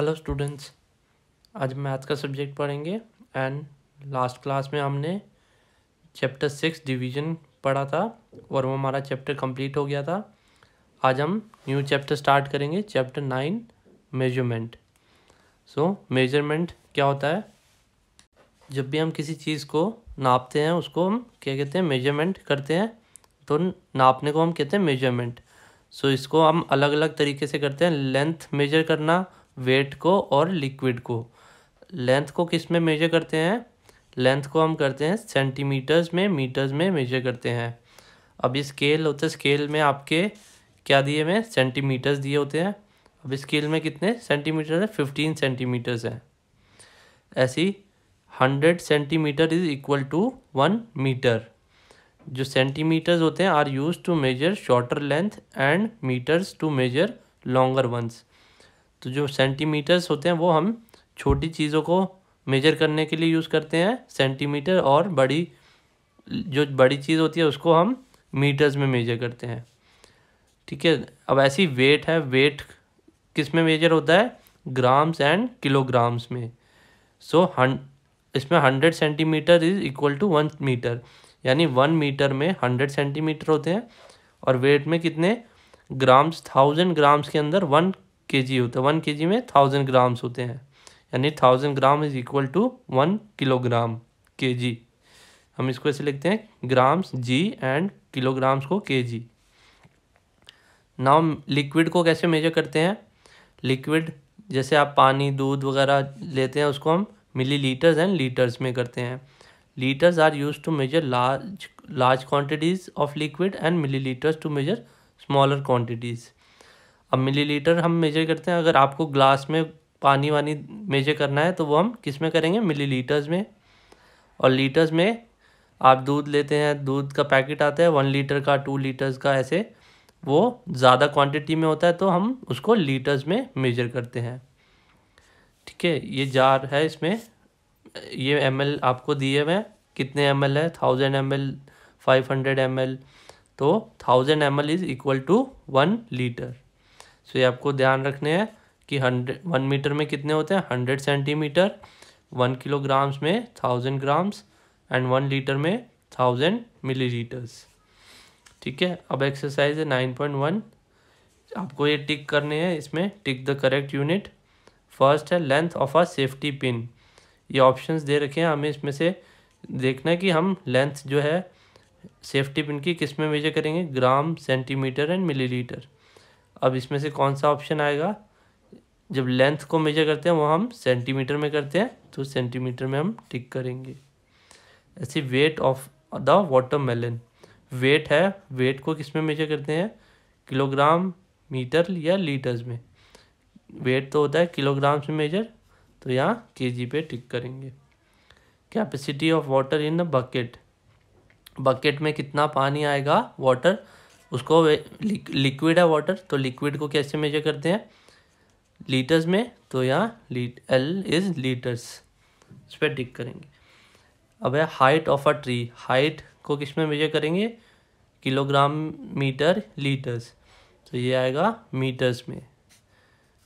hello students आज math का subject पढ़ेंगे एंड लास्ट क्लास में हमने चैप्टर सिक्स डिवीजन पढ़ा था और वो हमारा चैप्टर कंप्लीट हो गया था आज हम न्यू चैप्टर स्टार्ट करेंगे chapter nine measurement so measurement क्या होता है जब भी हम किसी चीज़ को नापते हैं उसको हम क्या कहते हैं मेजरमेंट करते हैं तो नापने को हम कहते हैं मेजरमेंट सो so, इसको हम अलग अलग तरीके से करते हैं लेंथ मेजर करना वेट को और लिक्विड को लेंथ को किस में मेजर करते हैं लेंथ को हम करते हैं सेंटीमीटर्स में मीटर्स में मेजर करते हैं अब ये स्केल होते हैं स्केल में आपके क्या दिए हुए सेंटीमीटर्स दिए होते हैं अब स्केल में कितने सेंटीमीटर है फिफ्टीन सेंटीमीटर्स हैं ऐसी hundred centimetre is equal to one metre जो सेंटीमीटर्स होते हैं are use to measure shorter length and metres to measure longer ones तो जो सेंटीमीटर्स होते हैं वो हम छोटी चीज़ों को मेजर करने के लिए यूज़ करते हैं सेंटीमीटर और बड़ी जो बड़ी चीज़ होती है उसको हम मीटर्स में मेजर करते हैं ठीक है अब ऐसी वेट है वेट किस में मेजर होता है ग्राम्स एंड किलोग्राम्स में सो so, हन इसमें hundred centimetre is equal to one metre यानी वन मीटर में हंड्रेड सेंटीमीटर होते हैं और वेट में कितने ग्राम्स थाउजेंड ग्राम्स के अंदर वन के जी होता है वन के जी में थाउजेंड ग्राम्स होते हैं यानी thousand gram is equal to one kilogram K G हम इसको ऐसे लिखते हैं ग्राम्स जी एंड किलोग्राम्स को के जी नाउ लिक्विड को कैसे मेजर करते हैं लिक्विड जैसे आप पानी दूध वगैरह लेते हैं उसको हम मिली लीटर्स एंड लीटर्स में करते हैं litres are use to measure large large quantities of liquid and millilitres to measure smaller quantities अब मिलीलीटर हम मेजर करते हैं अगर आपको ग्लास में पानी वानी मेजर करना है तो वो हम किस में करेंगे मिलीलीटर्स में और लीटर्स में आप दूध लेते हैं दूध का पैकेट आता है वन लीटर का टू लीटर्स का ऐसे वो ज़्यादा क्वांटिटी में होता है तो हम उसको लीटर्स में मेजर करते हैं ठीक है ये जार है इसमें ये एम आपको दिए हुए हैं कितने एम है thousand M L five hundred M तो thousand M L is equal to one litre so ये आपको ध्यान रखने हैं कि हंड्रेड वन मीटर में कितने होते हैं हंड्रेड सेंटीमीटर वन किलोग्राम्स में thousand grams and one litre में थाउजेंड मिली लीटर्स ठीक है अब एक्सरसाइज है नाइन पॉइंट वन आपको ये टिक करने हैं इसमें tick the correct unit first है length of a safety pin ये ऑप्शंस दे रखे हैं हमें इसमें से देखना है कि हम लेंथ जो है सेफ्टी पिन की किस में मेजर करेंगे ग्राम सेंटीमीटर एंड मिलीलीटर अब इसमें से कौन सा ऑप्शन आएगा जब लेंथ को मेजर करते हैं वो हम सेंटीमीटर में करते हैं तो सेंटीमीटर में हम टिक करेंगे ऐसे weight of the watermelon weight है वेट को किस में मेजर करते हैं किलोग्राम मीटर या लीटर्स में वेट तो होता है किलोग्राम से मेजर तो यहाँ के पे टिक करेंगे capacity of water in bucket bucket में कितना पानी आएगा वाटर उसको लिक्विड है वाटर तो लिक्विड को कैसे मेजर करते हैं लीटर्स में तो यहाँ लीट एल इज़ लीटर्स इस पर टिक करेंगे अब है height of a tree height को किस में मेजर करेंगे किलोग्राम मीटर लीटर्स तो ये आएगा मीटर्स में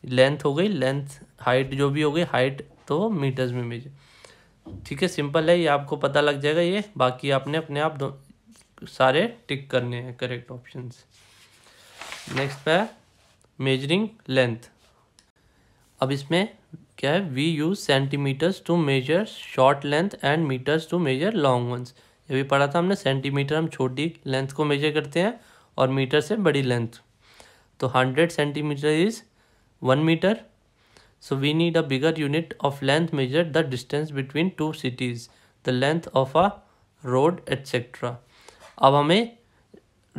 लेंथ हो गई लेंथ हाइट जो भी हो गई हाइट तो मीटर्स में मेजर ठीक है सिंपल है ये आपको पता लग जाएगा ये बाकी आपने अपने आप सारे टिक करने हैं करेक्ट ऑप्शंस नेक्स्ट है मेजरिंग लेंथ अब इसमें क्या है we use centimetres to measure short length and metres to measure long ones ये भी पढ़ा था हमने सेंटीमीटर हम छोटी लेंथ को मेजर करते हैं और मीटर से बड़ी लेंथ तो hundred centimetre is one metre so we need a bigger unit of length measure the distance between two cities the length of a road et cetera अब हमें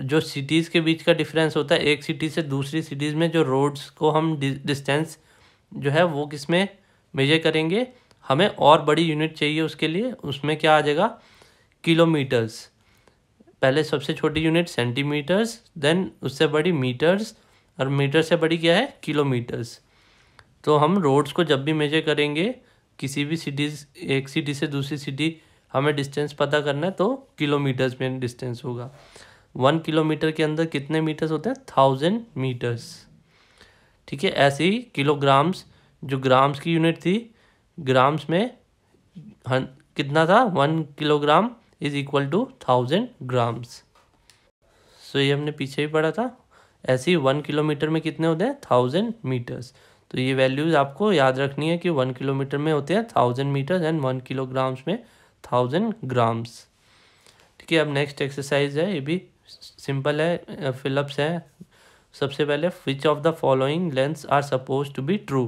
जो सिटीज़ के बीच का डिफरेंस होता है एक सिटी से दूसरी सिटीज़ में जो रोड्स को हम डिस्टेंस जो है वो किस में मेजर करेंगे हमें और बड़ी यूनिट चाहिए उसके लिए उसमें क्या आ जाएगा किलोमीटर्स पहले सबसे छोटी यूनिट सेंटीमीटर्स देन उससे बड़ी मीटर्स और मीटर से बड़ी क्या है किलोमीटर्स तो हम रोड्स को जब भी मेजर करेंगे किसी भी सिटीज़ एक सिटी से दूसरी सिटी हमें डिस्टेंस पता करना है तो किलोमीटर्स में डिस्टेंस होगा वन किलोमीटर के अंदर कितने मीटर्स होते हैं थाउजेंड मीटर्स ठीक है ऐसे ही किलोग्राम्स जो ग्राम्स की यूनिट थी ग्राम्स में कितना था one kilogram is equal to thousand grams so ये हमने पीछे ही पढ़ा था ऐसे ही वन किलोमीटर में कितने होते हैं थाउजेंड मीटर्स तो ये वैल्यूज़ आपको याद रखनी है कि वन किलोमीटर में होते हैं thousand metres and one kilograms में थाउजेंड ग्राम्स ठीक है अब नेक्स्ट एक्सरसाइज है ये भी सिंपल है फिलअप्स है सबसे पहले which of the following lengths are suppose to be true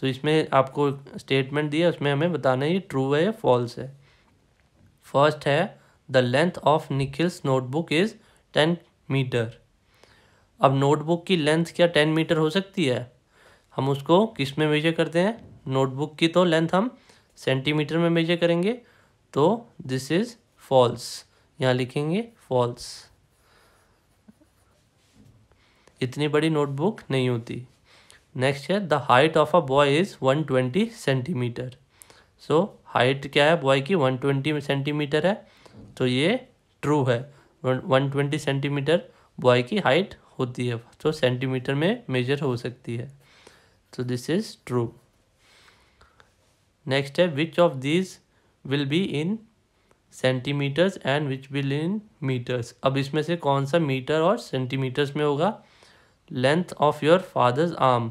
तो इसमें आपको स्टेटमेंट दिया उसमें हमें बताना ये ट्रू है या फॉल्स है फर्स्ट है the length of Nikhil's notebook is ten metre अब नोटबुक की लेंथ क्या टेन मीटर हो सकती है हम उसको किस में मेजर करते हैं नोटबुक की तो लेंथ हम सेंटीमीटर में मेजर करेंगे तो दिस इज फॉल्स यहाँ लिखेंगे फॉल्स इतनी बड़ी नोटबुक नहीं होती नेक्स्ट है the height of a boy is one twenty centimetre so height क्या है बॉय की वन ट्वेंटी सेंटीमीटर है तो ये ट्रू है वन ट्वेंटी सेंटीमीटर बॉय की हाइट होती है तो सेंटीमीटर में मेजर हो सकती है तो दिस इज़ ट्रू नेक्स्ट है which of these will be in centimetres and which will in metres अब इसमें से कौन सा मीटर और सेंटीमीटर्स में होगा length of your father's arm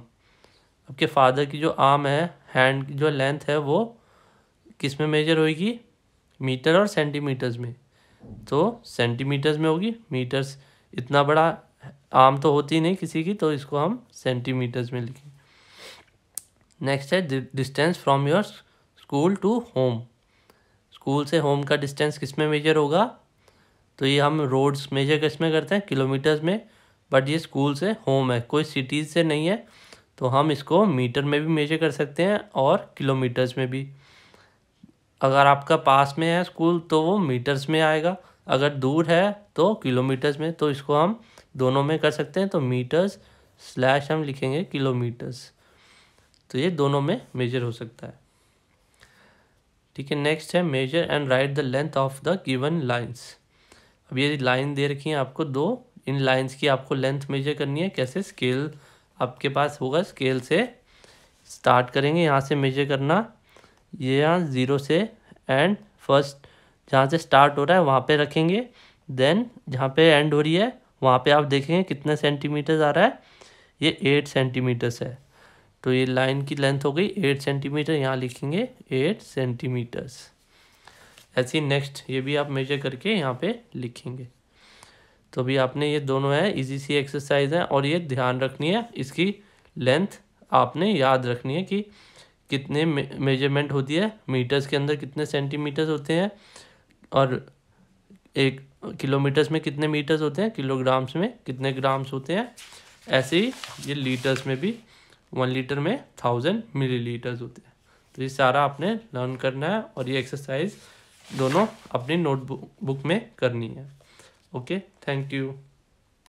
आपके फादर की जो आर्म है हैंड की जो लेंथ है वो किस में मेजर होगी मीटर और सेंटीमीटर्स में तो सेंटीमीटर्स में होगी मीटर्स इतना बड़ा आम तो होती नहीं किसी की तो इसको हम सेंटीमीटर्स में लिखें नेक्स्ट है distance from your school to home school से होम का डिस्टेंस किस में मेजर होगा तो ये हम रोड्स मेजर किस में करते हैं किलोमीटर्स में बट ये स्कूल से होम है कोई सिटीज़ से नहीं है तो हम इसको मीटर में भी मेजर कर सकते हैं और किलोमीटर्स में भी अगर आपका पास में है स्कूल तो वो मीटर्स में आएगा अगर दूर है तो किलोमीटर्स में तो इसको हम दोनों में कर सकते हैं तो मीटर्स स्लैश हम लिखेंगे किलोमीटर्स तो ये दोनों में मेजर हो सकता है ठीक है नेक्स्ट है measure and write the length of the given lines अब ये लाइन दे रखी है आपको दो इन लाइंस की आपको लेंथ मेजर करनी है कैसे स्केल आपके पास होगा स्केल से स्टार्ट करेंगे यहाँ से मेजर करना ये यहाँ ज़ीरो से एंड फर्स्ट जहाँ से स्टार्ट हो रहा है वहाँ पे रखेंगे देन जहाँ पे एंड हो रही है वहाँ पे आप देखेंगे कितने सेंटीमीटर्स आ रहा है ये एट सेंटीमीटर्स है तो ये लाइन की लेंथ हो गई एट सेंटीमीटर यहाँ लिखेंगे एट सेंटीमीटर्स ऐसे ही नेक्स्ट ये भी आप मेजर करके यहाँ पे लिखेंगे तो अभी आपने ये दोनों है इजी सी एक्सरसाइज है और ये ध्यान रखनी है इसकी लेंथ आपने याद रखनी है कि कितने मेजरमेंट होती है मीटर्स के अंदर कितने सेंटीमीटर्स होते हैं और एक किलोमीटर्स में कितने मीटर्स होते हैं किलोग्राम्स में कितने ग्राम्स होते हैं ऐसे ही ये लीटर्स में भी वन लीटर में थाउजेंड मिली होते हैं तो ये सारा आपने लर्न करना है और ये एक्सरसाइज दोनों अपनी नोटबुक बुक में करनी है ओके थैंक यू